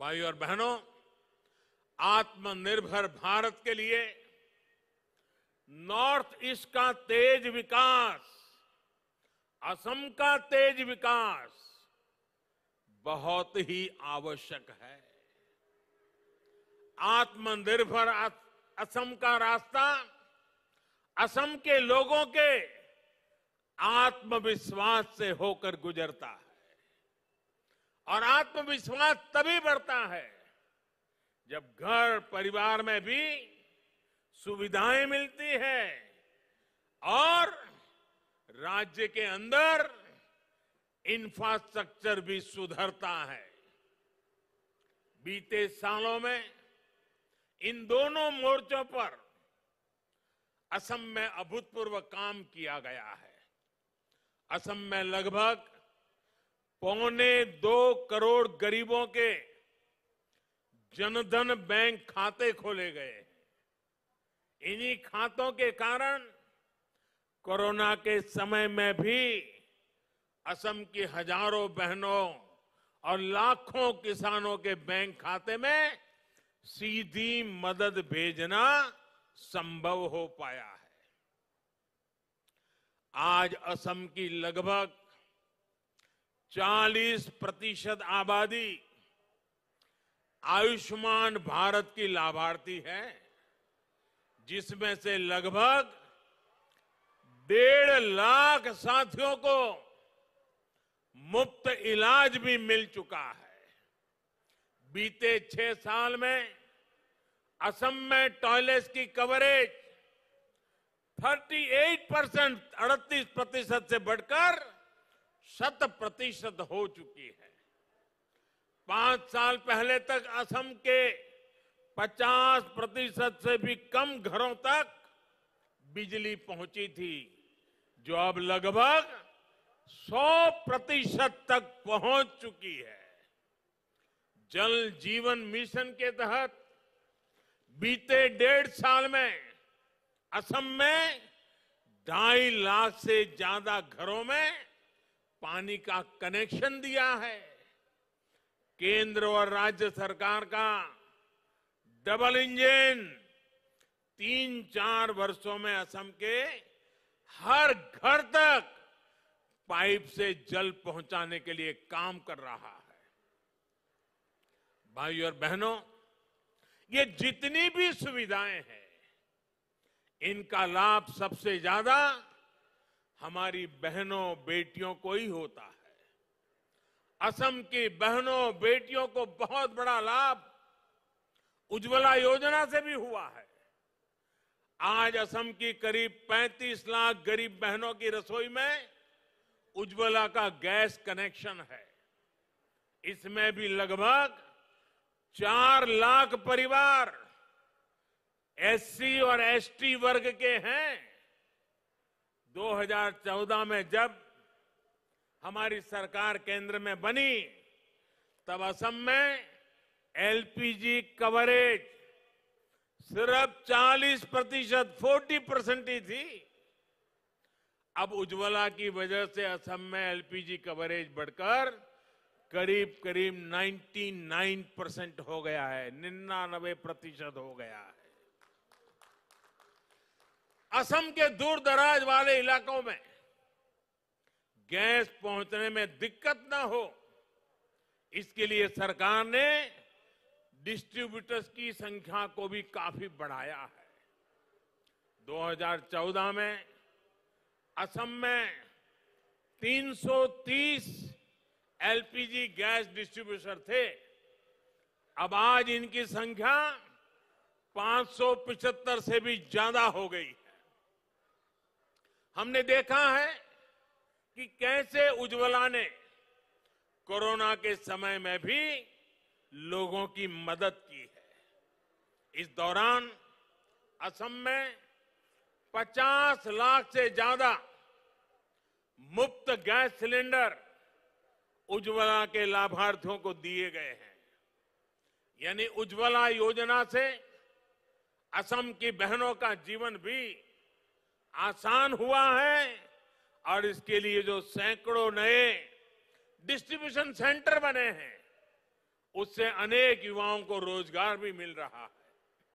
भाई और बहनों आत्मनिर्भर भारत के लिए नॉर्थ ईस्ट का तेज विकास असम का तेज विकास बहुत ही आवश्यक है आत्मनिर्भर असम का रास्ता असम के लोगों के आत्मविश्वास से होकर गुजरता है और आत्मविश्वास तभी बढ़ता है जब घर परिवार में भी सुविधाएं मिलती है और राज्य के अंदर इंफ्रास्ट्रक्चर भी सुधरता है बीते सालों में इन दोनों मोर्चों पर असम में अभूतपूर्व काम किया गया है असम में लगभग पौने दो करोड़ गरीबों के जनधन बैंक खाते खोले गए इन्हीं खातों के कारण कोरोना के समय में भी असम की हजारों बहनों और लाखों किसानों के बैंक खाते में सीधी मदद भेजना संभव हो पाया है आज असम की लगभग 40 प्रतिशत आबादी आयुष्मान भारत की लाभार्थी है जिसमें से लगभग डेढ़ लाख साथियों को मुफ्त इलाज भी मिल चुका है बीते छह साल में असम में टॉयलेट्स की कवरेज 38 परसेंट अड़तीस प्रतिशत से बढ़कर शत प्रतिशत हो चुकी है पांच साल पहले तक असम के 50 प्रतिशत से भी कम घरों तक बिजली पहुंची थी जो अब लगभग 100 प्रतिशत तक पहुंच चुकी है जल जीवन मिशन के तहत बीते डेढ़ साल में असम में ढाई लाख से ज्यादा घरों में पानी का कनेक्शन दिया है केंद्र और राज्य सरकार का डबल इंजन तीन चार वर्षों में असम के हर घर तक पाइप से जल पहुंचाने के लिए काम कर रहा है भाई और बहनों ये जितनी भी सुविधाएं हैं इनका लाभ सबसे ज्यादा हमारी बहनों बेटियों को ही होता है असम की बहनों बेटियों को बहुत बड़ा लाभ उज्ज्वला योजना से भी हुआ है आज असम की करीब 35 लाख गरीब बहनों की रसोई में उज्ज्वला का गैस कनेक्शन है इसमें भी लगभग चार लाख परिवार एससी और एसटी वर्ग के हैं 2014 में जब हमारी सरकार केंद्र में बनी तब असम में एलपीजी कवरेज सिर्फ 40 प्रतिशत फोर्टी परसेंट ही थी अब उज्ज्वला की वजह से असम में एलपीजी कवरेज बढ़कर करीब करीब 99 परसेंट हो गया है निन्यानबे प्रतिशत हो गया है असम के दूर दराज वाले इलाकों में गैस पहुंचने में दिक्कत ना हो इसके लिए सरकार ने डिस्ट्रीब्यूटर्स की संख्या को भी काफी बढ़ाया है 2014 में असम में 330 एलपीजी गैस डिस्ट्रीब्यूटर थे अब आज इनकी संख्या 575 से भी ज्यादा हो गई हमने देखा है कि कैसे उज्ज्वला ने कोरोना के समय में भी लोगों की मदद की है इस दौरान असम में 50 लाख से ज्यादा मुफ्त गैस सिलेंडर उज्ज्वला के लाभार्थियों को दिए गए हैं यानी उज्ज्वला योजना से असम की बहनों का जीवन भी आसान हुआ है और इसके लिए जो सैकड़ों नए डिस्ट्रीब्यूशन सेंटर बने हैं उससे अनेक युवाओं को रोजगार भी मिल रहा है